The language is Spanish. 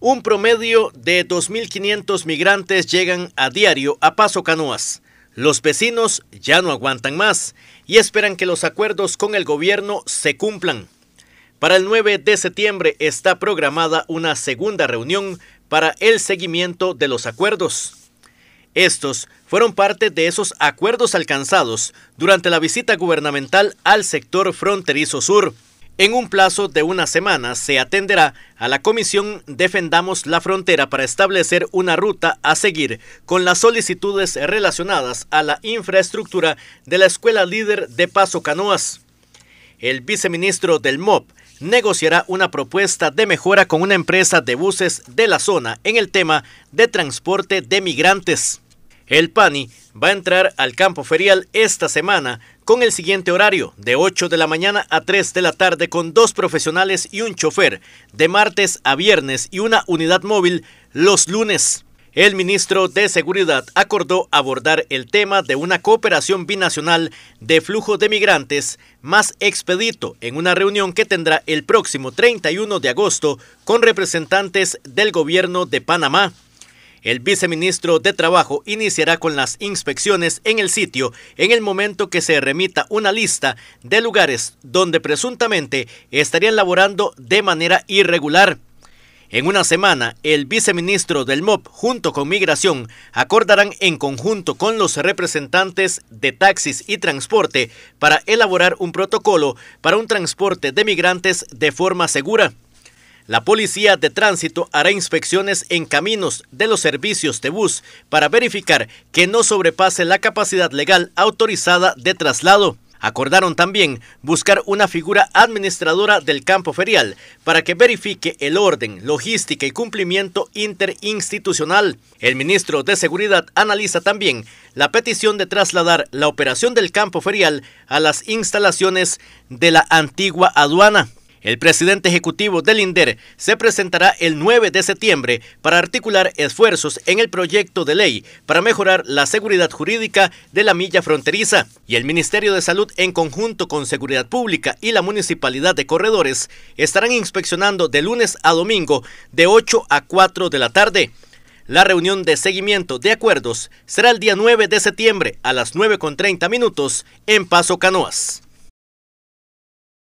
Un promedio de 2.500 migrantes llegan a diario a Paso Canoas. Los vecinos ya no aguantan más y esperan que los acuerdos con el gobierno se cumplan. Para el 9 de septiembre está programada una segunda reunión para el seguimiento de los acuerdos. Estos fueron parte de esos acuerdos alcanzados durante la visita gubernamental al sector fronterizo sur. En un plazo de una semana se atenderá a la comisión Defendamos la Frontera para establecer una ruta a seguir con las solicitudes relacionadas a la infraestructura de la escuela líder de Paso Canoas. El viceministro del MOP negociará una propuesta de mejora con una empresa de buses de la zona en el tema de transporte de migrantes. El PANI va a entrar al campo ferial esta semana con el siguiente horario, de 8 de la mañana a 3 de la tarde, con dos profesionales y un chofer, de martes a viernes y una unidad móvil los lunes. El ministro de Seguridad acordó abordar el tema de una cooperación binacional de flujo de migrantes más expedito en una reunión que tendrá el próximo 31 de agosto con representantes del gobierno de Panamá. El viceministro de Trabajo iniciará con las inspecciones en el sitio en el momento que se remita una lista de lugares donde presuntamente estarían laborando de manera irregular. En una semana, el viceministro del MOP junto con Migración acordarán en conjunto con los representantes de taxis y transporte para elaborar un protocolo para un transporte de migrantes de forma segura. La Policía de Tránsito hará inspecciones en caminos de los servicios de bus para verificar que no sobrepase la capacidad legal autorizada de traslado. Acordaron también buscar una figura administradora del campo ferial para que verifique el orden, logística y cumplimiento interinstitucional. El ministro de Seguridad analiza también la petición de trasladar la operación del campo ferial a las instalaciones de la antigua aduana. El presidente ejecutivo del INDER se presentará el 9 de septiembre para articular esfuerzos en el proyecto de ley para mejorar la seguridad jurídica de la milla fronteriza y el Ministerio de Salud en conjunto con Seguridad Pública y la Municipalidad de Corredores estarán inspeccionando de lunes a domingo de 8 a 4 de la tarde. La reunión de seguimiento de acuerdos será el día 9 de septiembre a las 9.30 minutos en Paso Canoas.